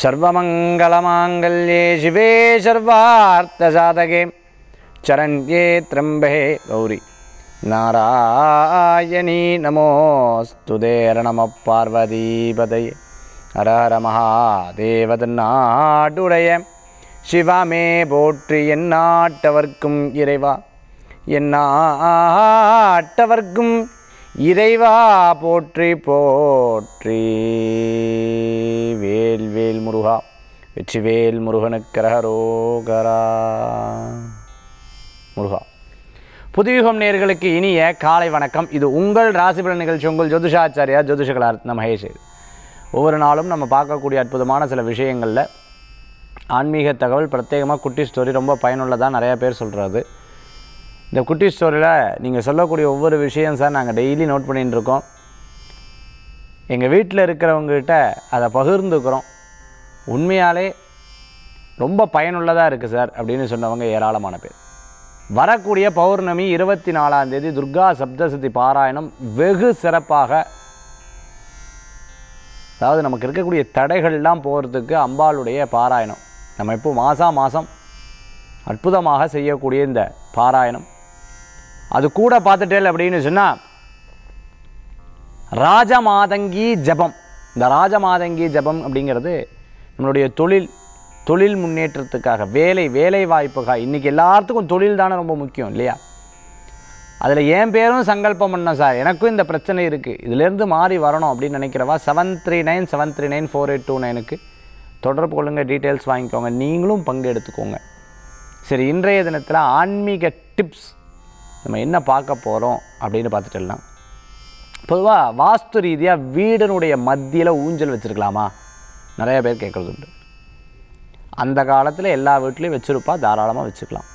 सर्वमङ्गलमाङ्गल्ये शिवे सर्वार्थसाधके चरन्त्ये त्र्यम्बे गौरी नारायणी नमोऽस्तु देरणमः பார்வதிபதையே ஹரஹர மகாதேவதன்னாடுடைய சிவாமே போற்றி என்னாட்டவர்க்கும் இறைவா என்னாட்டவர்க்கும் இறைவா போற்றி போற்றி வேல் வேல் முருகா வேல் முருகனுக்கரகரோகரா முருகா புதுவிகம் நேர்களுக்கு இனிய காலை வணக்கம் இது உங்கள் ராசிபலன் நிகழ்ச்சி உங்கள் ஜோதிஷாச்சாரியா ஜோதிஷகலார்த்த மகேஷர் ஒவ்வொரு நாளும் நம்ம பார்க்கக்கூடிய அற்புதமான சில விஷயங்களில் ஆன்மீக தகவல் பிரத்யேகமாக குட்டி ஸ்டோரி ரொம்ப பயனுள்ளதாக நிறையா பேர் சொல்கிறது இந்த குட்டி ஸ்டோரியில் நீங்கள் சொல்லக்கூடிய ஒவ்வொரு விஷயம் சார் நாங்கள் டெய்லி நோட் இருக்கோம் எங்கள் வீட்டில் இருக்கிறவங்ககிட்ட அதை பகிர்ந்துக்கிறோம் உண்மையாலே ரொம்ப பயனுள்ளதாக இருக்குது சார் அப்படின்னு சொன்னவங்க ஏராளமான பேர் வரக்கூடிய பௌர்ணமி இருபத்தி நாலாம் தேதி துர்கா சப்தசதி பாராயணம் வெகு சிறப்பாக அதாவது நமக்கு இருக்கக்கூடிய தடைகள்லாம் போகிறதுக்கு அம்பாளுடைய பாராயணம் நம்ம இப்போ மாதம் மாதம் அற்புதமாக செய்யக்கூடிய இந்த பாராயணம் அது கூட பார்த்துட்டேல் அப்படின்னு சொன்னால் ராஜமாதங்கி ஜபம் இந்த ராஜமாதங்கி ஜபம் அப்படிங்கிறது நம்மளுடைய தொழில் தொழில் முன்னேற்றத்துக்காக வேலை வேலை வாய்ப்புக்காக இன்றைக்கி எல்லாத்துக்கும் தொழில் தானே ரொம்ப முக்கியம் இல்லையா அதில் என் பேரும் சங்கல்பம் பண்ண சார் எனக்கும் இந்த பிரச்சனை இருக்குது இதுலேருந்து மாறி வரணும் அப்படின்னு நினைக்கிறவா seven three nine seven three nine four eight two நைனுக்கு தொடர்பு கொள்ளுங்கள் டீட்டெயில்ஸ் வாங்கிக்கோங்க நீங்களும் பங்கு எடுத்துக்கோங்க சரி இன்றைய தினத்தில் ஆன்மீக டிப்ஸ் நம்ம என்ன பார்க்க போகிறோம் அப்படின்னு பார்த்துட்டுலாம் பொதுவாக வாஸ்து ரீதியாக வீடனுடைய மத்தியில் ஊஞ்சல் வச்சுருக்கலாமா நிறைய பேர் கேட்குறது உண்டு அந்த காலத்தில் எல்லா வீட்லேயும் வச்சுருப்பா தாராளமாக வச்சுக்கலாம்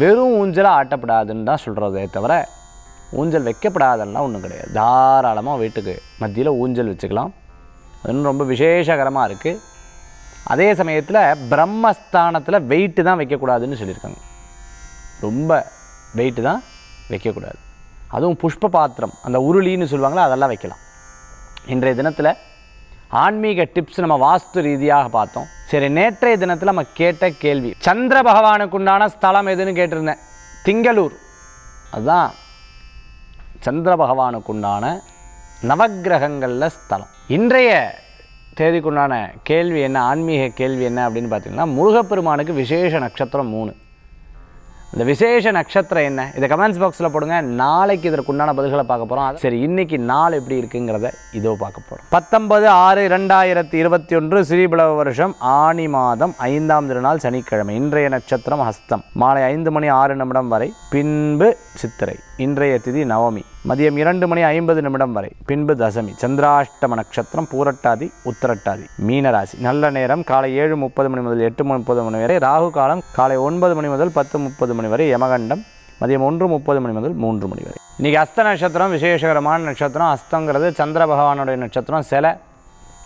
வெறும் ஊஞ்சலாக ஆட்டப்படாதுன்னு தான் சொல்கிறதே தவிர ஊஞ்சல் வைக்கப்படாதெல்லாம் ஒன்றும் கிடையாது தாராளமாக வீட்டுக்கு மத்தியில் ஊஞ்சல் வச்சுக்கலாம் அதுன்னு ரொம்ப விசேஷகரமாக இருக்குது அதே சமயத்தில் பிரம்மஸ்தானத்தில் வெயிட்டு தான் வைக்கக்கூடாதுன்னு சொல்லியிருக்காங்க ரொம்ப வெயிட்டு தான் வைக்கக்கூடாது அதுவும் புஷ்ப பாத்திரம் அந்த உருளின்னு சொல்லுவாங்களே அதெல்லாம் வைக்கலாம் இன்றைய தினத்தில் ஆன்மீக டிப்ஸ் நம்ம வாஸ்து ரீதியாக பார்த்தோம் சரி நேற்றைய தினத்தில் நம்ம கேட்ட கேள்வி சந்திர பகவானுக்குண்டான ஸ்தலம் எதுன்னு கேட்டிருந்தேன் திங்களூர் அதுதான் சந்திர பகவானுக்குண்டான நவகிரகங்களில் ஸ்தலம் இன்றைய தேதிக்குண்டான கேள்வி என்ன ஆன்மீக கேள்வி என்ன அப்படின்னு பார்த்தீங்கன்னா முருகப்பெருமானுக்கு விசேஷ நட்சத்திரம் மூணு இந்த விசேஷ நட்சத்திரம் என்ன இதை கமெண்ட்ஸ் பாக்ஸில் போடுங்க நாளைக்கு இதற்கு உண்டான பதில்களை பார்க்க போகிறோம் சரி இன்னைக்கு நாள் எப்படி இருக்குங்கிறத இதோ பார்க்க போகிறோம் பத்தொன்பது ஆறு ரெண்டாயிரத்தி இருபத்தி ஒன்று ஸ்ரீபிளவ வருஷம் ஆணி மாதம் ஐந்தாம் திருநாள் சனிக்கிழமை இன்றைய நட்சத்திரம் ஹஸ்தம் மாலை ஐந்து மணி ஆறு நிமிடம் வரை பின்பு சித்திரை இன்றைய திதி நவமி மதியம் இரண்டு மணி ஐம்பது நிமிடம் வரை பின்பு தசமி சந்திராஷ்டம நட்சத்திரம் பூரட்டாதி உத்தரட்டாதி மீனராசி நல்ல நேரம் காலை ஏழு முப்பது மணி முதல் எட்டு முப்பது மணி வரை ராகு காலம் காலை ஒன்பது மணி முதல் பத்து முப்பது மணி வரை யமகண்டம் மதியம் ஒன்று முப்பது மணி முதல் மூன்று மணி வரை இன்றைக்கி அஸ்த நட்சத்திரம் விசேஷகரமான நட்சத்திரம் அஸ்தங்கிறது சந்திர பகவானுடைய நட்சத்திரம் சில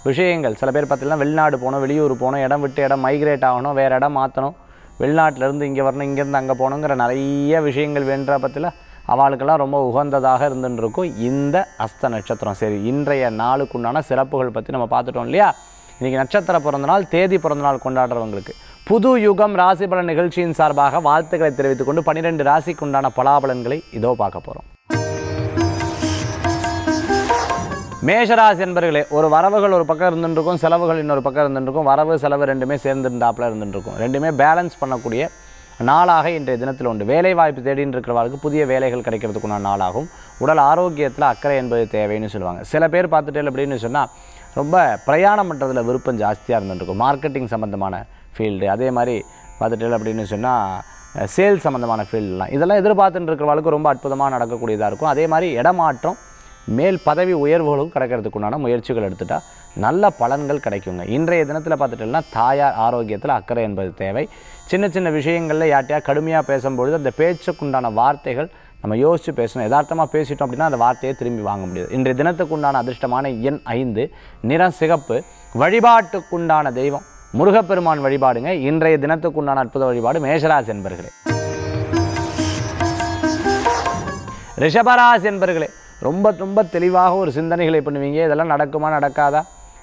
விஷயங்கள் சில பேர் பார்த்தீங்கன்னா வெளிநாடு போகணும் வெளியூர் போகணும் இடம் விட்டு இடம் மைக்ரேட் ஆகணும் வேறு இடம் மாற்றணும் வெளிநாட்டிலேருந்து இங்கே வரணும் இங்கேருந்து அங்கே போகணுங்கிற நிறைய விஷயங்கள் வேண்டா பற்றியில் அவளுக்கெல்லாம் ரொம்ப உகந்ததாக இருந்துருக்கும் இந்த அஸ்த நட்சத்திரம் சரி இன்றைய நாளுக்குண்டான சிறப்புகள் பற்றி நம்ம பார்த்துட்டோம் இல்லையா இன்றைக்கி நட்சத்திர பிறந்தநாள் தேதி பிறந்தநாள் கொண்டாடுறவங்களுக்கு புது யுகம் ராசி பலன் நிகழ்ச்சியின் சார்பாக வாழ்த்துக்களை தெரிவித்துக் கொண்டு பன்னிரெண்டு ராசிக்கு உண்டான பலாபலன்களை இதோ பார்க்க போகிறோம் மேஷராசி என்பர்களே ஒரு வரவுகள் ஒரு பக்கம் இருந்துருக்கும் செலவுகள் இன்னொரு பக்கம் இருந்துருக்கும் வரவு செலவு ரெண்டுமே சேர்ந்துருந்தாப்பில் இருந்துருக்கும் ரெண்டுமே பேலன்ஸ் பண்ணக்கூடிய நாளாக இன்றைய தினத்தில் உண்டு வேலை வாய்ப்பு தேடின்னு இருக்கிறவர்களுக்கு புதிய வேலைகள் கிடைக்கிறதுக்குண்டான நாளாகும் உடல் ஆரோக்கியத்தில் அக்கறை என்பது தேவைன்னு சொல்லுவாங்க சில பேர் பார்த்துட்டேன் அப்படின்னு சொன்னால் ரொம்ப பிரயாணம் பண்ணுறதுல விருப்பம் ஜாஸ்தியாக இருந்துருக்கும் மார்க்கெட்டிங் சம்மந்தமான ஃபீல்டு அதே மாதிரி பார்த்துட்டேன் அப்படின்னு சொன்னால் சேல் சம்மந்தமான ஃபீல்டெலாம் இதெல்லாம் எதிர்பார்த்துட்டு இருக்கிறவர்களுக்கு ரொம்ப அற்புதமாக நடக்கக்கூடியதாக இருக்கும் அதே மாதிரி இடமாற்றம் மேல் பதவி உயர்வுகளும் கிடைக்கிறதுக்குண்டான முயற்சிகள் எடுத்துட்டால் நல்ல பலன்கள் கிடைக்குங்க இன்றைய தினத்தில் பார்த்துட்டோம்னா தாயார் ஆரோக்கியத்தில் அக்கறை என்பது தேவை சின்ன சின்ன விஷயங்களில் யார்ட்டையா கடுமையாக பேசும்பொழுது அந்த பேச்சுக்குண்டான வார்த்தைகள் நம்ம யோசித்து பேசணும் யதார்த்தமாக பேசிட்டோம் அப்படின்னா அந்த வார்த்தையை திரும்பி வாங்க முடியாது இன்றைய தினத்துக்குண்டான அதிர்ஷ்டமான எண் ஐந்து நிறம் சிகப்பு வழிபாட்டுக்குண்டான தெய்வம் முருகப்பெருமான் வழிபாடுங்க இன்றைய தினத்துக்குண்டான அற்புத வழிபாடு மேஷராசி என்பர்களே ரிஷபராசி என்பர்களே ரொம்ப ரொம்ப தெளிவாக ஒரு சிந்தனைகளை பண்ணுவீங்க இதெல்லாம் நடக்குமா நடக்காதா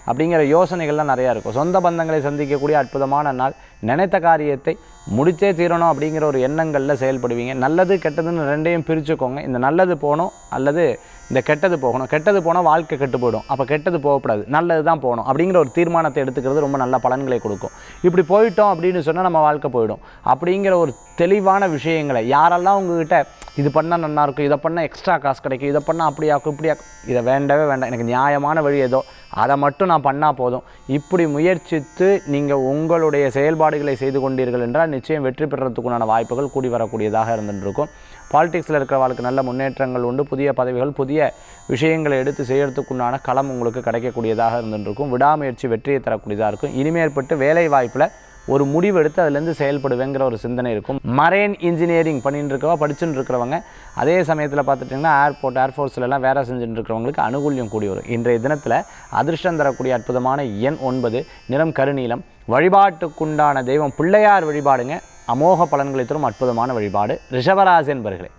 அப்படிங்கிற யோசனைகள்லாம் நிறையா இருக்கும் சொந்த பந்தங்களை சந்திக்கக்கூடிய அற்புதமான நாள் நினைத்த காரியத்தை முடிச்சே தீரணும் அப்படிங்கிற ஒரு எண்ணங்களில் செயல்படுவீங்க நல்லது கெட்டதுன்னு ரெண்டையும் பிரிச்சுக்கோங்க இந்த நல்லது போகணும் அல்லது இந்த கெட்டது போகணும் கெட்டது போனால் வாழ்க்கை கெட்டு போயிடும் அப்போ கெட்டது போகக்கூடாது நல்லது தான் போகணும் அப்படிங்கிற ஒரு தீர்மானத்தை எடுத்துக்கிறது ரொம்ப நல்ல பலன்களை கொடுக்கும் இப்படி போயிட்டோம் அப்படின்னு சொன்னால் நம்ம வாழ்க்கை போயிடும் அப்படிங்கிற ஒரு தெளிவான விஷயங்களை யாரெல்லாம் உங்ககிட்ட இது பண்ணால் நல்லாயிருக்கும் இதை பண்ணால் எக்ஸ்ட்ரா காசு கிடைக்கும் இதை பண்ணால் அப்படியாக்கும் இப்படியாக்கும் இதை வேண்டவே வேண்டாம் எனக்கு நியாயமான வழி ஏதோ அதை மட்டும் நான் பண்ணால் போதும் இப்படி முயற்சித்து நீங்கள் உங்களுடைய செயல்பாடுகளை செய்து கொண்டீர்கள் என்றால் நிச்சயம் வெற்றி பெறத்துக்குண்டான வாய்ப்புகள் கூடி வரக்கூடியதாக இருந்துருக்கும் பாலிடிக்ஸில் இருக்கிறவர்களுக்கு நல்ல முன்னேற்றங்கள் உண்டு புதிய பதவிகள் புதிய விஷயங்களை எடுத்து செய்யறதுக்குண்டான களம் உங்களுக்கு கிடைக்கக்கூடியதாக இருந்துருக்கும் விடாமுயற்சி வெற்றியை தரக்கூடியதாக இருக்கும் இனிமேற்பட்டு வேலை வாய்ப்பில் ஒரு முடிவு எடுத்து அதுலேருந்து செயல்படுவேங்கிற ஒரு சிந்தனை இருக்கும் மரைன் இன்ஜினியரிங் பண்ணிட்டு இருக்கவா படிச்சுட்டு இருக்கிறவங்க அதே சமயத்தில் பார்த்துட்டிங்கன்னா ஏர்போர்ட் ஏர்ஃபோர்ஸ்லாம் வேலை செஞ்சுட்டு இருக்கிறவங்களுக்கு அனுகூல்யம் கூடி வரும் இன்றைய தினத்தில் அதிர்ஷ்டம் தரக்கூடிய அற்புதமான எண் ஒன்பது நிறம் கருநீலம் வழிபாட்டுக்குண்டான தெய்வம் பிள்ளையார் வழிபாடுங்க அமோக பலன்களை தரும் அற்புதமான வழிபாடு ரிஷபராசி என்பர்களே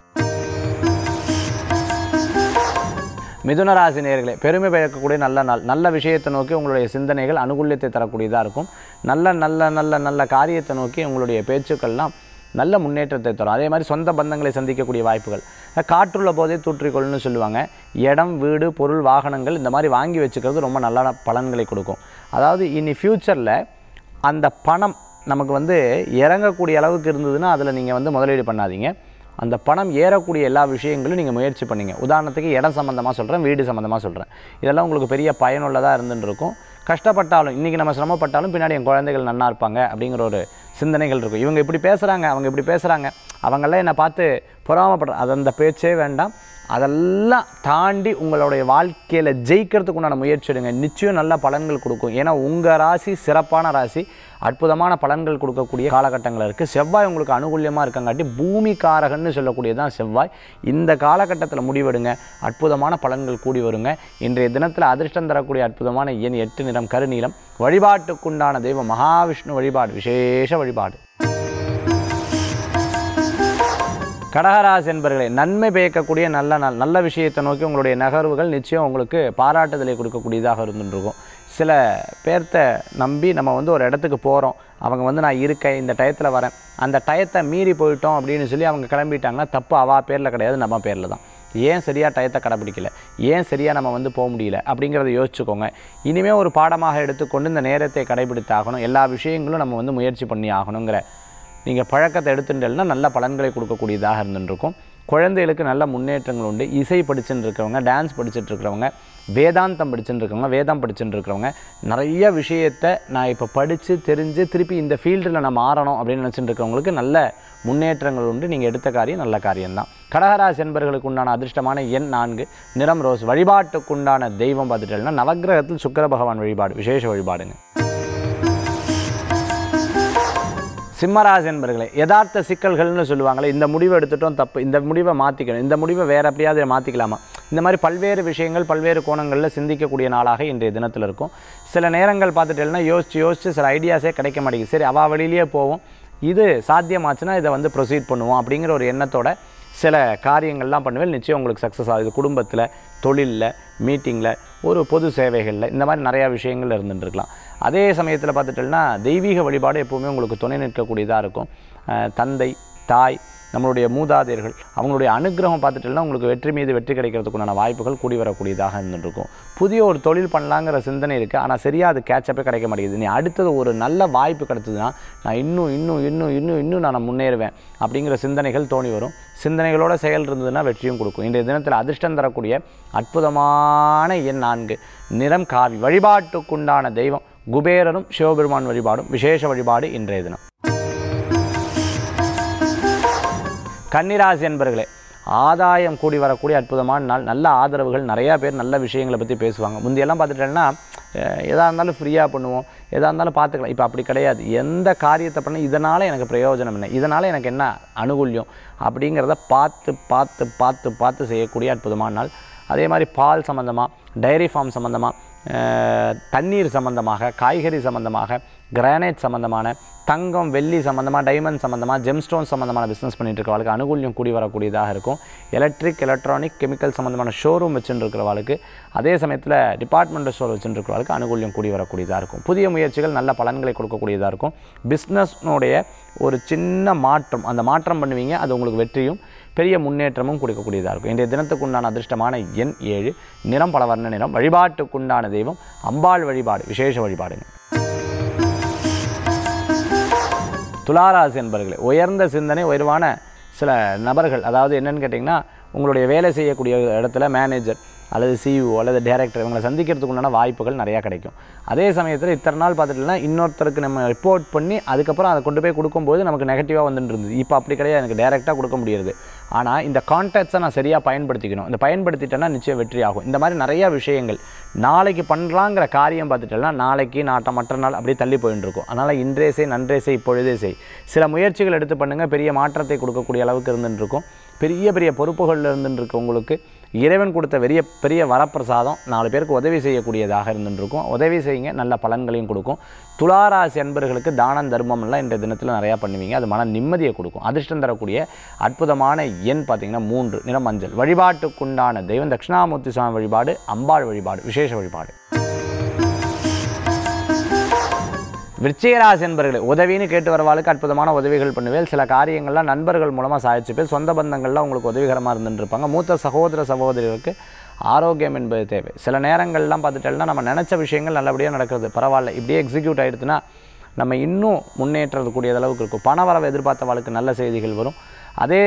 மிதுனராசி நேர்களே பெருமை பயக்கக்கூடிய நல்ல நாள் நல்ல விஷயத்தை நோக்கி உங்களுடைய சிந்தனைகள் அனுகூல்யத்தை தரக்கூடியதாக இருக்கும் நல்ல நல்ல நல்ல நல்ல காரியத்தை நோக்கி உங்களுடைய பேச்சுக்கள்லாம் நல்ல முன்னேற்றத்தை தரும் அதே மாதிரி சொந்த பந்தங்களை சந்திக்கக்கூடிய வாய்ப்புகள் காற்றுள்ள போதே தூற்றிக்கொள்ளுன்னு சொல்லுவாங்க இடம் வீடு பொருள் வாகனங்கள் இந்த மாதிரி வாங்கி வச்சுக்கிறது ரொம்ப நல்ல பலன்களை கொடுக்கும் அதாவது இனி ஃப்யூச்சரில் அந்த பணம் நமக்கு வந்து இறங்கக்கூடிய அளவுக்கு இருந்ததுன்னா அதில் நீங்கள் வந்து முதலீடு பண்ணாதீங்க அந்த பணம் ஏறக்கூடிய எல்லா விஷயங்களும் நீங்கள் முயற்சி பண்ணுங்க உதாரணத்துக்கு இடம் சம்மந்தமாக சொல்கிறேன் வீடு சம்மந்தமாக சொல்கிறேன் இதெல்லாம் உங்களுக்கு பெரிய பயனுள்ளதாக இருந்துருக்கும் கஷ்டப்பட்டாலும் இன்றைக்கி நம்ம சிரமப்பட்டாலும் பின்னாடி என் குழந்தைகள் நல்லா இருப்பாங்க அப்படிங்கிற ஒரு சிந்தனைகள் இருக்கும் இவங்க இப்படி பேசுகிறாங்க அவங்க இப்படி பேசுகிறாங்க அவங்களாம் என்னை பார்த்து பொறாமப்படுற அது அந்த பேச்சே வேண்டாம் அதெல்லாம் தாண்டி உங்களுடைய வாழ்க்கையில் ஜெயிக்கிறதுக்கு உண்டான முயற்சி எடுங்க நிச்சயம் நல்ல பலன்கள் கொடுக்கும் ஏன்னா உங்கள் ராசி சிறப்பான ராசி அற்புதமான பலன்கள் கொடுக்கக்கூடிய காலகட்டங்கள் இருக்குது செவ்வாய் உங்களுக்கு அனுகூலியமாக இருக்கங்காட்டி பூமி காரகன்னு சொல்லக்கூடியதான் செவ்வாய் இந்த காலகட்டத்தில் முடிவெடுங்க அற்புதமான பலன்கள் கூடி வருங்க இன்றைய தினத்தில் அதிர்ஷ்டம் தரக்கூடிய அற்புதமான எண் எட்டு நிறம் கருநீளம் வழிபாட்டுக்குண்டான தெய்வம் மகாவிஷ்ணு வழிபாடு விசேஷ வழிபாடு கடகராசி என்பர்களை நன்மை பயக்கக்கூடிய நல்ல நாள் நல்ல விஷயத்தை நோக்கி உங்களுடைய நகர்வுகள் நிச்சயம் உங்களுக்கு பாராட்டுதலை கொடுக்கக்கூடியதாக இருந்துருக்கும் சில பேர்த்த நம்பி நம்ம வந்து ஒரு இடத்துக்கு போகிறோம் அவங்க வந்து நான் இருக்கேன் இந்த டயத்தில் வரேன் அந்த டயத்தை மீறி போயிட்டோம் அப்படின்னு சொல்லி அவங்க கிளம்பிட்டாங்கன்னா தப்பு அவா பேரில் கிடையாது நம்ம பேரில் தான் ஏன் சரியாக டயத்தை கடைப்பிடிக்கல ஏன் சரியாக நம்ம வந்து போக முடியல அப்படிங்கிறத யோசிச்சுக்கோங்க இனிமேல் ஒரு பாடமாக எடுத்துக்கொண்டு இந்த நேரத்தை கடைபிடித்தாகணும் எல்லா விஷயங்களும் நம்ம வந்து முயற்சி பண்ணி ஆகணுங்கிற நீங்கள் பழக்கத்தை எடுத்துட்டேன்னா நல்ல பலன்களை கொடுக்கக்கூடியதாக இருந்துருக்கும் குழந்தைகளுக்கு நல்ல முன்னேற்றங்கள் உண்டு இசை படிச்சுட்டு இருக்கிறவங்க டான்ஸ் படிச்சுட்டு இருக்கிறவங்க வேதாந்தம் படிச்சுட்டு இருக்கிறவங்க வேதம் படிச்சுட்டு இருக்கிறவங்க நிறைய விஷயத்தை நான் இப்போ படித்து தெரிஞ்சு திருப்பி இந்த ஃபீல்டில் நான் மாறணும் அப்படின்னு நினச்சிட்டு இருக்கிறவங்களுக்கு நல்ல முன்னேற்றங்கள் உண்டு நீங்கள் எடுத்த காரியம் நல்ல காரியம்தான் கடகராசி என்பர்களுக்கு உண்டான அதிர்ஷ்டமான எண் நான்கு நிறம் ரோஸ் வழிபாட்டுக்குண்டான தெய்வம் பார்த்துட்டேன்னா நவகிரகத்தில் சுக்கர பகவான் வழிபாடு விசேஷ வழிபாடுங்க சிம்மராசி என்பர்களே யதார்த்த சிக்கல்கள்னு சொல்லுவாங்களே இந்த முடிவை எடுத்துட்டோம் தப்பு இந்த முடிவை மாற்றிக்கணும் இந்த முடிவை வேறு எப்படியாவது மாற்றிக்கலாமா இந்த மாதிரி பல்வேறு விஷயங்கள் பல்வேறு கோணங்களில் சிந்திக்கக்கூடிய நாளாக இன்றைய தினத்தில் இருக்கும் சில நேரங்கள் பார்த்துட்டேன்னா யோசித்து யோசிச்சு சில ஐடியாஸே கிடைக்க மாட்டேங்குது சரி அவா வழியிலேயே போவோம் இது சாத்தியமாச்சுன்னா இதை வந்து ப்ரொசீட் பண்ணுவோம் அப்படிங்கிற ஒரு எண்ணத்தோட சில காரியங்கள்லாம் பண்ணுவேன் நிச்சயம் உங்களுக்கு சக்ஸஸ் ஆகுது குடும்பத்தில் தொழிலில் மீட்டிங்கில் ஒரு பொது சேவைகளில் இந்த மாதிரி நிறையா விஷயங்கள் இருந்துட்டுருக்கலாம் அதே சமயத்தில் பார்த்துட்டோம்னா தெய்வீக வழிபாடு எப்போவுமே உங்களுக்கு துணை நிற்கக்கூடியதாக இருக்கும் தந்தை தாய் நம்மளுடைய மூதாதையர்கள் அவங்களுடைய அனுகிரகம் பார்த்துட்டுலாம் உங்களுக்கு வெற்றி மீது வெற்றி கிடைக்கிறதுக்குண்டான வாய்ப்புகள் கூடி வரக்கூடியதாக இருந்துருக்கும் புதிய ஒரு தொழில் பண்ணலாங்கிற சிந்தனை இருக்குது ஆனால் சரியாக அது கேட்சப்பே கிடைக்க மாட்டேங்குது நீ அடுத்தது ஒரு நல்ல வாய்ப்பு கிடைச்சதுன்னா நான் இன்னும் இன்னும் இன்னும் இன்னும் இன்னும் நான் முன்னேறுவேன் அப்படிங்கிற சிந்தனைகள் தோணி வரும் சிந்தனைகளோட செயல் இருந்ததுன்னா வெற்றியும் கொடுக்கும் இன்றைய தினத்தில் அதிர்ஷ்டம் தரக்கூடிய அற்புதமான எண் நான்கு நிறம் காவி வழிபாட்டுக்குண்டான தெய்வம் குபேரனும் சிவபெருமான் வழிபாடும் விசேஷ வழிபாடு இன்றைய தினம் கன்னிராசி என்பர்களே ஆதாயம் கூடி வரக்கூடிய அற்புதமான நாள் நல்ல ஆதரவுகள் நிறையா பேர் நல்ல விஷயங்களை பற்றி பேசுவாங்க முந்தையெல்லாம் பார்த்துட்டேன்னா எதாக இருந்தாலும் ஃப்ரீயாக பண்ணுவோம் எதாக இருந்தாலும் பார்த்துக்கலாம் இப்போ அப்படி கிடையாது எந்த காரியத்தை பண்ண இதனால் எனக்கு பிரயோஜனம் என்ன இதனால் எனக்கு என்ன அனுகூல்யம் அப்படிங்கிறத பார்த்து பார்த்து பார்த்து பார்த்து செய்யக்கூடிய அற்புதமான நாள் அதே மாதிரி பால் சம்மந்தமாக டைரி ஃபார்ம் சம்மந்தமாக தண்ணீர் சம்மந்தமாக காய்கறி சம்மந்தமாக கிரானைட் சம்மந்தமான தங்கம் வெள்ளி சம்மந்தமாக டைமண்ட் சம்மந்தமாக ஜெம்ஸ்டோன் சம்மந்தமான பிஸ்னஸ் பண்ணிட்டு இருக்கிறவளுக்கு அனுகூல்யம் கூடி வரக்கூடியதாக இருக்கும் எலக்ட்ரிக் எலக்ட்ரானிக் கெமிக்கல் சம்மந்தமான ஷோரூம் வச்சுருக்கிறவளுக்கு அதே சமயத்தில் டிபார்ட்மெண்டல் ஸ்டோர் வச்சுருக்கிறவளுக்கு அனுகூலியம் கூடி வரக்கூடியதாக இருக்கும் புதிய முயற்சிகள் நல்ல பலன்களை கொடுக்கக்கூடியதாக இருக்கும் பிஸ்னஸ்னுடைய ஒரு சின்ன மாற்றம் அந்த மாற்றம் பண்ணுவீங்க அது உங்களுக்கு வெற்றியும் பெரிய முன்னேற்றமும் கொடுக்கக்கூடியதாக இருக்கும் இன்றைய தினத்துக்குண்டான அதிர்ஷ்டமான எண் ஏழு நிறம் பல வர்ண நிறம் வழிபாட்டுக்குண்டான தெய்வம் அம்பாள் வழிபாடு விசேஷ வழிபாடுங்க துளாராசி என்பர்களே உயர்ந்த சிந்தனை உயர்வான சில நபர்கள் அதாவது என்னென்னு கேட்டிங்கன்னா உங்களுடைய வேலை செய்யக்கூடிய இடத்துல மேனேஜர் அல்லது சிஇஓ e அல்லது டேரக்டர் இவங்களை சந்திக்கிறதுக்கு உண்டான வாய்ப்புகள் நிறையா கிடைக்கும் அதே சமயத்தில் இத்தனை நாள் பார்த்துட்டுனா இன்னொருத்தருக்கு நம்ம ரிப்போர்ட் பண்ணி அதுக்கப்புறம் அதை கொண்டு போய் கொடுக்கும்போது நமக்கு நெகட்டிவாக வந்துட்டு இருந்தது இப்போ அப்படி கிடையாது எனக்கு டேரெக்டாக கொடுக்க முடியாது ஆனால் இந்த கான்டாக்ட்ஸை நான் சரியாக பயன்படுத்திக்கணும் இந்த பயன்படுத்திட்டேன்னா நிச்சயம் வெற்றி ஆகும் இந்த மாதிரி நிறையா விஷயங்கள் நாளைக்கு பண்ணலாங்கிற காரியம் பார்த்துட்டேன்னா நாளைக்கு நாட்டை மற்ற நாள் அப்படியே தள்ளி போயின்னு இருக்கும் அதனால் இன்றே செய் நன்றே செய் இப்பொழுதே செய் சில முயற்சிகள் எடுத்து பண்ணுங்கள் பெரிய மாற்றத்தை கொடுக்கக்கூடிய அளவுக்கு இருந்துட்டுருக்கும் பெரிய பெரிய பொறுப்புகளில் இருந்துட்டுருக்கு உங்களுக்கு இறைவன் கொடுத்த பெரிய பெரிய வரப்பிரசாதம் நாலு பேருக்கு உதவி செய்யக்கூடியதாக இருந்துருக்கும் உதவி செய்யுங்க நல்ல பலன்களையும் கொடுக்கும் துளாராசி அன்பர்களுக்கு தானம் தர்மம்லாம் இந்த தினத்தில் நிறையா பண்ணுவீங்க அது மன நிம்மதியை கொடுக்கும் அதிர்ஷ்டம் தரக்கூடிய அற்புதமான எண் பார்த்திங்கன்னா மூன்று நிறம் மஞ்சள் வழிபாட்டுக்குண்டான தெய்வம் தட்சிணாமூர்த்தி சுவாமி வழிபாடு அம்பாள் வழிபாடு விசேஷ வழிபாடு விருச்சிகராசி என்பர்களே உதவின்னு கேட்டு வரவாளுக்கு அற்புதமான உதவிகள் பண்ணுவேன் சில காரியங்கள்லாம் நண்பர்கள் மூலமாக சாதிச்சுப்பேன் சொந்த பந்தங்கள்லாம் உங்களுக்கு உதவிகரமாக இருந்துருப்பாங்க மூத்த சகோதர சகோதரிகளுக்கு ஆரோக்கியம் என்பது தேவை சில நேரங்கள்லாம் பார்த்துட்டோம்னா நம்ம நினச்ச விஷயங்கள் நல்லபடியாக நடக்கிறது பரவாயில்ல இப்படியே எக்ஸிக்யூட் ஆகிடுச்சுன்னா நம்ம இன்னும் முன்னேற்றக்கூடிய அளவுக்கு இருக்கும் பண வரவை எதிர்பார்த்த வாழ்க்கை நல்ல செய்திகள் வரும் அதே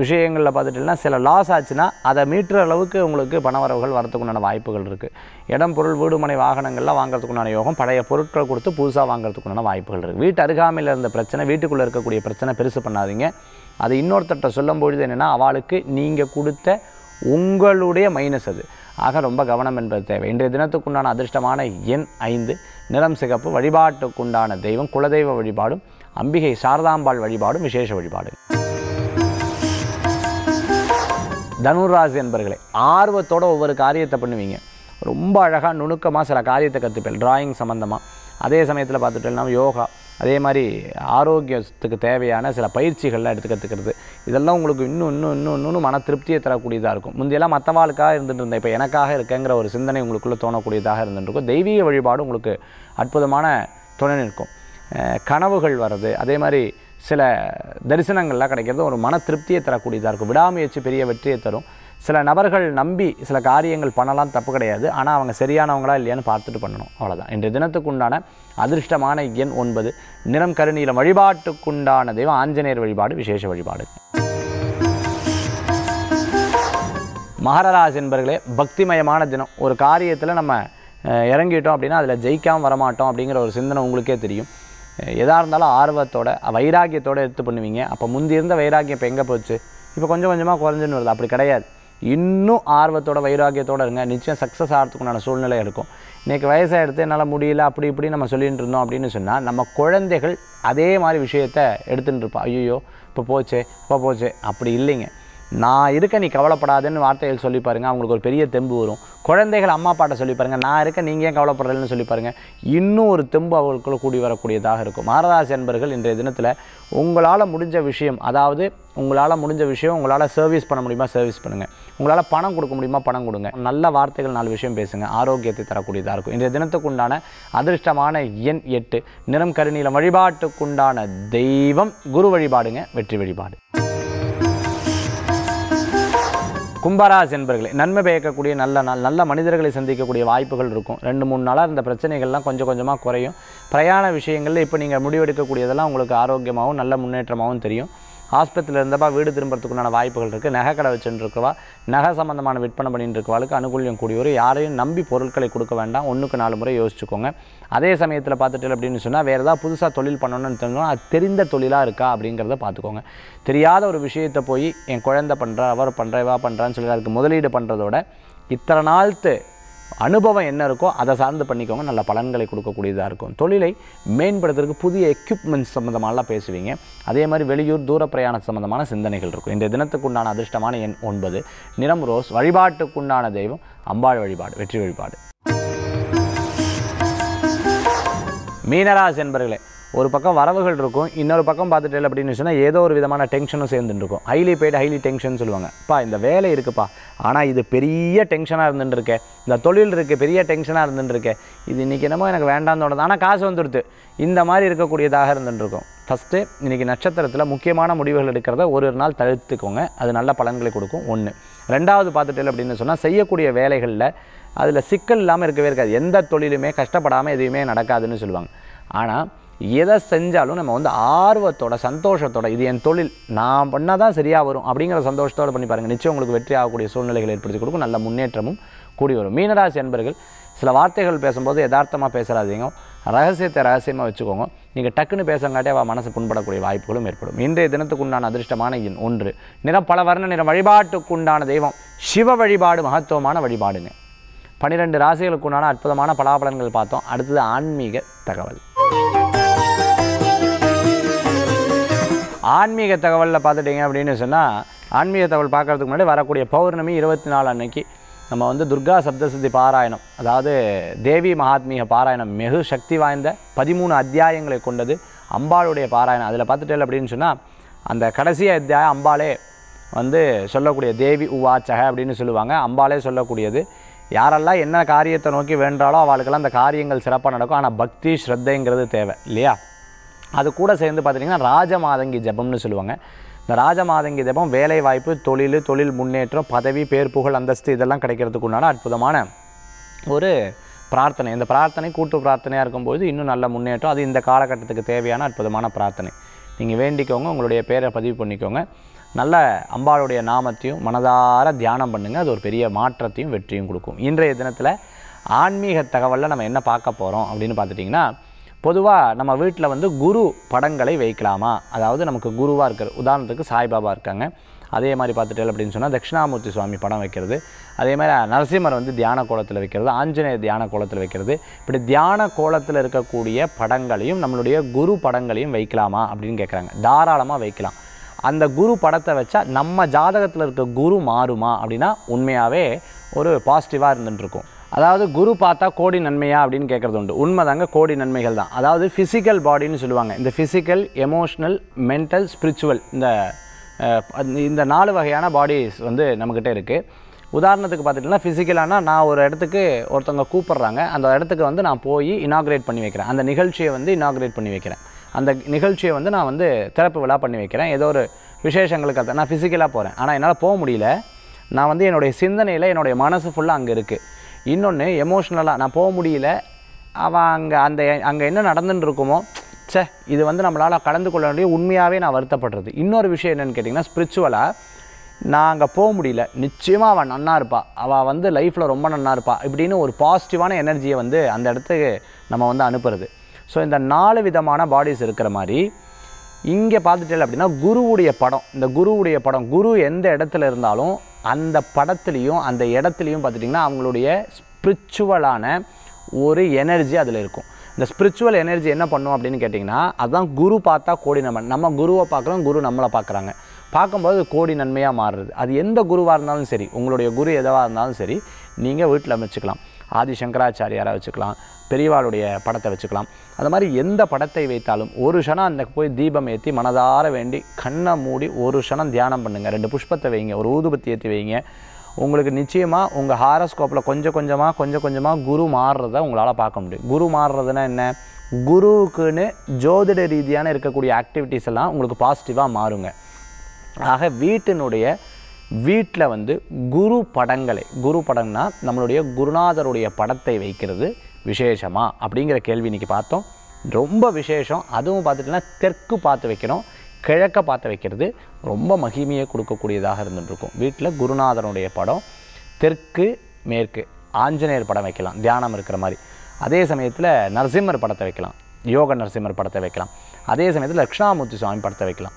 விஷயங்களில் பார்த்துட்டிங்கன்னா சில லாஸ் ஆச்சுன்னா அதை மீட்டுற அளவுக்கு உங்களுக்கு பணவரவுகள் வரத்துக்குண்டான வாய்ப்புகள் இருக்குது இடம் பொருள் வீடுமனை வாகனங்கள்லாம் வாங்குறதுக்குண்டான யோகம் பழைய பொருட்களை கொடுத்து புதுசாக வாங்குறதுக்குண்டான வாய்ப்புகள் இருக்குது வீட்டு அருகாமையில் இருந்த பிரச்சனை வீட்டுக்குள்ளே இருக்கக்கூடிய பிரச்சனை பெருசு பண்ணாதீங்க அது இன்னொருத்தட்ட பொழுது என்னென்னா அவளுக்கு நீங்கள் கொடுத்த உங்களுடைய மைனஸ் அது ஆக ரொம்ப கவனம் என்பது தேவை இன்றைய தினத்துக்குண்டான அதிர்ஷ்டமான எண் ஐந்து நிறம் சிகப்பு வழிபாட்டுக்குண்டான தெய்வம் குலதெய்வ வழிபாடும் அம்பிகை சாரதாம்பாள் வழிபாடும் விசேஷ வழிபாடு தனுராசி என்பர்களே ஆர்வத்தோட ஒவ்வொரு காரியத்தை பண்ணுவீங்க ரொம்ப அழகாக நுணுக்கமாக சில காரியத்தை கற்றுப்பேன் டிராயிங் சம்மந்தமாக அதே சமயத்தில் பார்த்துட்டோம்னா யோகா அதே மாதிரி ஆரோக்கியத்துக்கு தேவையான சில பயிற்சிகள்லாம் எடுத்து கற்றுக்கிறது இதெல்லாம் உங்களுக்கு இன்னும் இன்னும் இன்னும் இன்னும் மன திருப்தியை தரக்கூடியதாக இருக்கும் முந்தையெல்லாம் மற்றவாளுக்காக இருந்துகிட்டு இருந்தேன் இப்போ எனக்காக இருக்கேங்கிற ஒரு சிந்தனை உங்களுக்குள்ளே தோணக்கூடியதாக இருந்துருக்கும் தெய்வீக வழிபாடு உங்களுக்கு அற்புதமான துணை நிற்கும் கனவுகள் வர்றது அதே மாதிரி சில தரிசனங்கள்லாம் கிடைக்கிறது ஒரு மன திருப்தியை தரக்கூடியதாக இருக்கும் விடாமுயற்சி பெரிய வெற்றியை தரும் சில நபர்கள் நம்பி சில காரியங்கள் பண்ணலாம் தப்பு கிடையாது ஆனால் அவங்க சரியானவங்களா இல்லையான்னு பார்த்துட்டு பண்ணணும் அவ்வளோதான் இன்றைய தினத்துக்கு உண்டான அதிர்ஷ்டமான எண் ஒன்பது நிறம் கருணியில் வழிபாட்டுக்குண்டான தெய்வம் ஆஞ்சநேயர் வழிபாடு விசேஷ வழிபாடு மகரராஜ் என்பர்களே பக்திமயமான தினம் ஒரு காரியத்தில் நம்ம இறங்கிட்டோம் அப்படின்னா அதில் ஜெயிக்காமல் வரமாட்டோம் அப்படிங்கிற ஒரு சிந்தனை உங்களுக்கே தெரியும் எதாக இருந்தாலும் ஆர்வத்தோட வைராக்கியத்தோடு எடுத்து பண்ணுவீங்க அப்போ முந்தி இருந்த வைராக்கியம் இப்போ எங்கே போச்சு இப்போ கொஞ்சம் கொஞ்சமாக குறைஞ்சுன்னு வருது அப்படி கிடையாது இன்னும் ஆர்வத்தோட வைராக்கியத்தோடு இருங்க நிச்சயம் சக்ஸஸ் ஆகிறதுக்குண்டான சூழ்நிலை இருக்கும் இன்றைக்கி எடுத்து என்னால் முடியல அப்படி இப்படி நம்ம சொல்லிகிட்டு இருந்தோம் அப்படின்னு சொன்னால் நம்ம குழந்தைகள் அதே மாதிரி விஷயத்தை எடுத்துகிட்டு இருப்போம் ஐயோ இப்போ போச்சே இப்போ போச்சே அப்படி இல்லைங்க நான் இருக்க நீ கவலைப்படாதுன்னு வார்த்தைகள் சொல்லி பாருங்கள் அவங்களுக்கு ஒரு பெரிய தெம்பு வரும் குழந்தைகள் அம்மா அப்பாட்ட சொல்லி பாருங்கள் நான் இருக்க நீங்கள் ஏன் கவலைப்படுறதுன்னு சொல்லி பாருங்கள் இன்னும் ஒரு தெம்பு அவர்களுக்குள்ள கூடி வரக்கூடியதாக இருக்கும் மாரதாசி என்பர்கள் இன்றைய தினத்தில் உங்களால் முடிஞ்ச விஷயம் அதாவது உங்களால் முடிஞ்ச விஷயம் உங்களால் சர்வீஸ் பண்ண முடியுமா சர்வீஸ் பண்ணுங்கள் உங்களால் பணம் கொடுக்க முடியுமா பணம் கொடுங்க நல்ல வார்த்தைகள் நாலு விஷயம் பேசுங்கள் ஆரோக்கியத்தை தரக்கூடியதாக இருக்கும் இன்றைய தினத்துக்கு உண்டான அதிர்ஷ்டமான எண் எட்டு நிறம் கருணியில் வழிபாட்டுக்குண்டான தெய்வம் குரு வழிபாடுங்க வெற்றி வழிபாடு கும்பராஸ் என்பர்களே நன்மை பயக்கக்கூடிய நல்ல நாள் நல்ல மனிதர்களை சந்திக்கக்கூடிய வாய்ப்புகள் இருக்கும் ரெண்டு மூணு நாளாக இந்த பிரச்சனைகள்லாம் கொஞ்சம் கொஞ்சமாக குறையும் பிரயாண விஷயங்களில் இப்போ நீங்கள் முடிவெடுக்கக்கூடியதெல்லாம் உங்களுக்கு ஆரோக்கியமாகவும் நல்ல முன்னேற்றமாகவும் தெரியும் ஆஸ்பத்திரியில் இருந்தப்பா வீடு திரும்புறதுக்குண்டான வாய்ப்புகள் இருக்குது நகை கடை இருக்கவா நகை சம்மந்தமான விற்பனை பண்ணிட்டு இருக்கவாளுக்கு அனுகூலியம் கூடியவர் யாரையும் நம்பி பொருட்களை கொடுக்க வேண்டாம் ஒன்றுக்கு நாலு முறை யோசிச்சுக்கோங்க அதே சமயத்தில் பார்த்துட்டு அப்படின்னு சொன்னால் வேறு ஏதாவது புதுசாக தொழில் பண்ணணும்னு தெரிஞ்சோம் அது தெரிந்த தொழிலாக இருக்கா அப்படிங்கிறத பார்த்துக்கோங்க தெரியாத ஒரு விஷயத்தை போய் என் குழந்தை பண்ணுறா அவர் பண்ணுறவா பண்ணுறான்னு சொல்லி அதுக்கு முதலீடு பண்ணுறதோட இத்தனை நாள்த்து அனுபவம் என்ன இருக்கோ அதை சார்ந்து பண்ணிக்கோங்க நல்ல பலன்களை கொடுக்கக்கூடியதாக இருக்கும் தொழிலை மேம்படுத்துறதுக்கு புதிய எக்யூப்மெண்ட்ஸ் சம்மந்தமாகலாம் பேசுவீங்க அதே மாதிரி வெளியூர் தூர பிரயாண சம்மந்தமான சிந்தனைகள் இருக்கும் இந்த தினத்துக்குண்டான அதிர்ஷ்டமான எண் ஒன்பது நிறம் ரோஸ் வழிபாட்டுக்குண்டான தெய்வம் அம்பாள் வழிபாடு வெற்றி வழிபாடு மீனராஜ் என்பர்களே ஒரு பக்கம் வரவுகள் இருக்கும் இன்னொரு பக்கம் பார்த்துட்டு அப்படின்னு சொன்னால் ஏதோ ஒரு விதமான டென்ஷனும் இருக்கும் ஹைலி பெய்டு ஹைலி டென்ஷன் சொல்லுவாங்க பா இந்த வேலை இருக்குப்பா ஆனால் இது பெரிய டென்ஷனாக இருந்துட்டுருக்கே இந்த தொழில் இருக்குது பெரிய டென்ஷனாக இருந்துட்டுருக்கே இது இன்றைக்கி என்னமோ எனக்கு வேண்டாம் தோணுது ஆனால் காசு வந்துடுது இந்த மாதிரி இருக்கக்கூடியதாக இருந்துட்டுருக்கும் ஃபஸ்ட்டு இன்றைக்கி நட்சத்திரத்தில் முக்கியமான முடிவுகள் எடுக்கிறத ஒரு ஒரு நாள் தடுத்துக்கோங்க அது நல்ல பலன்களை கொடுக்கும் ஒன்று ரெண்டாவது பார்த்துட்டேன் அப்படின்னு சொன்னால் செய்யக்கூடிய வேலைகளில் அதில் சிக்கல் இல்லாமல் இருக்கவே இருக்காது எந்த தொழிலுமே கஷ்டப்படாமல் எதுவுமே நடக்காதுன்னு சொல்லுவாங்க ஆனால் எதை செஞ்சாலும் நம்ம வந்து ஆர்வத்தோட சந்தோஷத்தோட இது என் தொழில் நான் பண்ணால் தான் சரியாக வரும் அப்படிங்கிற சந்தோஷத்தோடு பண்ணி பாருங்கள் நிச்சயம் உங்களுக்கு வெற்றி ஆகக்கூடிய சூழ்நிலைகள் ஏற்படுத்தி கொடுக்கும் நல்ல முன்னேற்றமும் கூடி வரும் மீனராசி என்பர்கள் சில வார்த்தைகள் பேசும்போது யதார்த்தமாக பேசுகிறாதீங்க ரகசியத்தை ரகசியமாக வச்சுக்கோங்க நீங்கள் டக்குன்னு பேசங்காட்டே அவள் மனசு புண்படக்கூடிய வாய்ப்புகளும் ஏற்படும் இன்றைய தினத்துக்குண்டான அதிர்ஷ்டமான எண் ஒன்று நிறம் பல வர்ண நிறம் வழிபாட்டுக்குண்டான தெய்வம் சிவ வழிபாடு மகத்துவமான வழிபாடுங்க பன்னிரெண்டு ராசிகளுக்குண்டான அற்புதமான பலாபலன்கள் பார்த்தோம் அடுத்தது ஆன்மீக தகவல் ஆன்மீக தகவலில் பார்த்துட்டிங்க அப்படின்னு சொன்னால் ஆன்மீக தகவல் பார்க்குறதுக்கு முன்னாடி வரக்கூடிய பௌர்ணமி இருபத்தி நாலு அன்னைக்கு நம்ம வந்து துர்கா சப்தசித்தி பாராயணம் அதாவது தேவி மகாத்மீக பாராயணம் மிகு சக்தி வாய்ந்த பதிமூணு அத்தியாயங்களை கொண்டது அம்பாளுடைய பாராயணம் அதில் பார்த்துட்டேன் அப்படின்னு சொன்னால் அந்த கடைசி அத்தியாயம் அம்பாளே வந்து சொல்லக்கூடிய தேவி உவாச்சக அப்படின்னு சொல்லுவாங்க அம்பாலே சொல்லக்கூடியது யாரெல்லாம் என்ன காரியத்தை நோக்கி வேண்டாலோ அவளுக்கெல்லாம் அந்த காரியங்கள் சிறப்பாக நடக்கும் ஆனால் பக்தி ஸ்ரத்தைங்கிறது தேவை இல்லையா அது கூட சேர்ந்து பார்த்திங்கன்னா ராஜமாதங்கி ஜபம்னு சொல்லுவாங்க இந்த ராஜமாதங்கி ஜபம் வேலை வாய்ப்பு தொழில் தொழில் முன்னேற்றம் பதவி பேர் புகழ் அந்தஸ்து இதெல்லாம் கிடைக்கிறதுக்கு உண்டான அற்புதமான ஒரு பிரார்த்தனை இந்த பிரார்த்தனை கூட்டு பிரார்த்தனையாக இருக்கும்போது இன்னும் நல்ல முன்னேற்றம் அது இந்த காலகட்டத்துக்கு தேவையான அற்புதமான பிரார்த்தனை நீங்கள் வேண்டிக்கோங்க உங்களுடைய பேரை பதிவு பண்ணிக்கோங்க நல்ல அம்பாளுடைய நாமத்தையும் மனதார தியானம் பண்ணுங்கள் அது ஒரு பெரிய மாற்றத்தையும் வெற்றியும் கொடுக்கும் இன்றைய தினத்தில் ஆன்மீக தகவலில் நம்ம என்ன பார்க்க போகிறோம் அப்படின்னு பார்த்துட்டிங்கன்னா பொதுவாக நம்ம வீட்டில் வந்து குரு படங்களை வைக்கலாமா அதாவது நமக்கு குருவாக இருக்கிற உதாரணத்துக்கு சாய்பாபா இருக்காங்க அதே மாதிரி பார்த்துட்டேன் அப்படின்னு சொன்னால் தட்சிணாமூர்த்தி சுவாமி படம் வைக்கிறது அதே மாதிரி நரசிம்மர் வந்து தியான கோலத்தில் வைக்கிறது ஆஞ்சநேயர் தியான கோலத்தில் வைக்கிறது இப்படி தியான கோலத்தில் இருக்கக்கூடிய படங்களையும் நம்மளுடைய குரு படங்களையும் வைக்கலாமா அப்படின்னு கேட்குறாங்க தாராளமாக வைக்கலாம் அந்த குரு படத்தை வச்சா நம்ம ஜாதகத்தில் இருக்க குரு மாறுமா அப்படின்னா உண்மையாகவே ஒரு பாசிட்டிவாக இருந்துகிட்டு இருக்கும் அதாவது குரு பார்த்தா கோடி நன்மையா அப்படின்னு கேட்குறது உண்டு உண்மை தாங்க கோடி நன்மைகள் தான் அதாவது ஃபிசிக்கல் பாடின்னு சொல்லுவாங்க இந்த ஃபிசிக்கல் எமோஷ்னல் மென்டல் ஸ்பிரிச்சுவல் இந்த இந்த நாலு வகையான பாடிஸ் வந்து நம்மக்கிட்ட இருக்குது உதாரணத்துக்கு பார்த்துட்டிங்கன்னா ஃபிசிக்கலானால் நான் ஒரு இடத்துக்கு ஒருத்தவங்க கூப்பிட்றாங்க அந்த இடத்துக்கு வந்து நான் போய் இனாக்ரேட் பண்ணி வைக்கிறேன் அந்த நிகழ்ச்சியை வந்து இனாக்ரேட் பண்ணி வைக்கிறேன் அந்த நிகழ்ச்சியை வந்து நான் வந்து திறப்பு விழா பண்ணி வைக்கிறேன் ஏதோ ஒரு விசேஷங்களுக்கு அதை நான் ஃபிசிக்கலாக போகிறேன் ஆனால் என்னால் போக முடியல நான் வந்து என்னுடைய சிந்தனையில் என்னுடைய மனசு ஃபுல்லாக அங்கே இருக்குது இன்னொன்று எமோஷ்னலாக நான் போக முடியல அவன் அங்கே அந்த அங்கே என்ன நடந்துன்னு இருக்குமோ சே இது வந்து நம்மளால் கலந்து கொள்ள வேண்டிய உண்மையாகவே நான் வருத்தப்படுறது இன்னொரு விஷயம் என்னென்னு கேட்டிங்கன்னா ஸ்பிரிச்சுவலாக நான் அங்கே போக முடியல நிச்சயமாக அவன் நன்னா இருப்பாள் அவள் வந்து லைஃப்பில் ரொம்ப நன்னா இருப்பாள் இப்படின்னு ஒரு பாசிட்டிவான எனர்ஜியை வந்து அந்த இடத்துக்கு நம்ம வந்து அனுப்புறது ஸோ இந்த நாலு விதமான பாடிஸ் இருக்கிற மாதிரி இங்கே பார்த்துட்டேன் அப்படின்னா குருவுடைய படம் இந்த குருவுடைய படம் குரு எந்த இடத்துல இருந்தாலும் அந்த படத்துலேயும் அந்த இடத்துலையும் பார்த்துட்டிங்கன்னா அவங்களுடைய ஸ்பிரிச்சுவலான ஒரு எனர்ஜி அதில் இருக்கும் இந்த ஸ்பிரிச்சுவல் எனர்ஜி என்ன பண்ணும் அப்படின்னு கேட்டிங்கன்னா அதுதான் குரு பார்த்தா கோடி நம்ம நம்ம குருவை பார்க்குறோம் குரு நம்மளை பார்க்குறாங்க பார்க்கும்போது கோடி நன்மையாக மாறுறது அது எந்த குருவாக இருந்தாலும் சரி உங்களுடைய குரு எதுவாக இருந்தாலும் சரி நீங்கள் வீட்டில் அமைச்சிக்கலாம் ஆதி சங்கராச்சாரியாராக வச்சுக்கலாம் பெரியவாளுடைய படத்தை வச்சுக்கலாம் அந்த மாதிரி எந்த படத்தை வைத்தாலும் ஒரு க்ஷணம் அந்த போய் தீபம் ஏற்றி மனதார வேண்டி கண்ணை மூடி ஒரு க்ஷணம் தியானம் பண்ணுங்கள் ரெண்டு புஷ்பத்தை வைங்க ஒரு ஊதுபத்தி ஏற்றி வைங்க உங்களுக்கு நிச்சயமாக உங்கள் ஹாரஸ்கோப்பில் கொஞ்சம் கொஞ்சமாக கொஞ்சம் கொஞ்சமாக குரு மாறுறத உங்களால் பார்க்க முடியும் குரு மாறுறதுனா என்ன குருவுக்குன்னு ஜோதிட ரீதியான இருக்கக்கூடிய ஆக்டிவிட்டீஸ் எல்லாம் உங்களுக்கு பாசிட்டிவாக மாறுங்க ஆக வீட்டினுடைய வீட்டில் வந்து குரு படங்களை குரு படம்னா நம்மளுடைய குருநாதருடைய படத்தை வைக்கிறது விசேஷமா அப்படிங்கிற கேள்வி இன்றைக்கி பார்த்தோம் ரொம்ப விசேஷம் அதுவும் பார்த்துட்டிங்கன்னா தெற்கு பார்த்து வைக்கணும் கிழக்க பார்த்து வைக்கிறது ரொம்ப மகிமையை கொடுக்கக்கூடியதாக இருந்துகிட்ருக்கும் வீட்டில் குருநாதனுடைய படம் தெற்கு மேற்கு ஆஞ்சநேயர் படம் வைக்கலாம் தியானம் இருக்கிற மாதிரி அதே சமயத்தில் நரசிம்மர் படத்தை வைக்கலாம் யோக நரசிம்மர் படத்தை வைக்கலாம் அதே சமயத்தில் லக்ஷ்ணாமூர்த்தி சுவாமி படத்தை வைக்கலாம்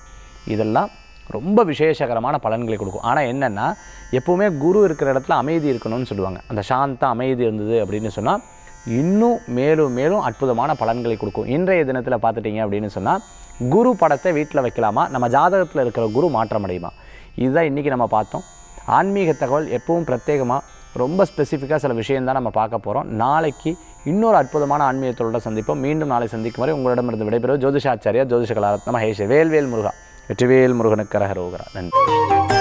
இதெல்லாம் ரொம்ப விசேஷகரமான பலன்களை கொடுக்கும் ஆனால் என்னென்னா எப்போவுமே குரு இருக்கிற இடத்துல அமைதி இருக்கணும்னு சொல்லுவாங்க அந்த சாந்தம் அமைதி இருந்தது அப்படின்னு சொன்னால் இன்னும் மேலும் மேலும் அற்புதமான பலன்களை கொடுக்கும் இன்றைய தினத்தில் பார்த்துட்டிங்க அப்படின்னு சொன்னால் குரு படத்தை வீட்டில் வைக்கலாமா நம்ம ஜாதகத்தில் இருக்கிற குரு மாற்றம் அடையுமா இதுதான் இன்றைக்கி நம்ம பார்த்தோம் ஆன்மீக தகவல் எப்பவும் பிரத்யேகமாக ரொம்ப ஸ்பெசிஃபிக்காக சில விஷயந்தான் நம்ம பார்க்க போகிறோம் நாளைக்கு இன்னொரு அற்புதமான ஆன்மீகத்தோட சந்திப்போம் மீண்டும் நாளை சந்திக்கும் வரை உங்களிடமிருந்து விடைபெறுவது ஜோதிஷாச்சாரியா ஜோதிஷ கலாரத்ன மகேஷ் வேல்வேல் முருகா வெற்றிவேல் முருகனுக்கு கரகரோகரா நன்றி